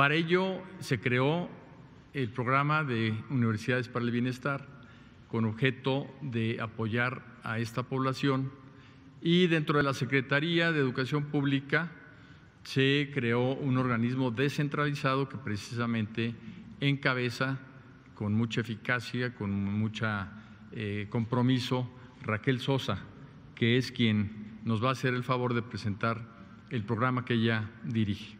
Para ello se creó el programa de Universidades para el Bienestar con objeto de apoyar a esta población y dentro de la Secretaría de Educación Pública se creó un organismo descentralizado que precisamente encabeza con mucha eficacia, con mucho eh, compromiso, Raquel Sosa, que es quien nos va a hacer el favor de presentar el programa que ella dirige.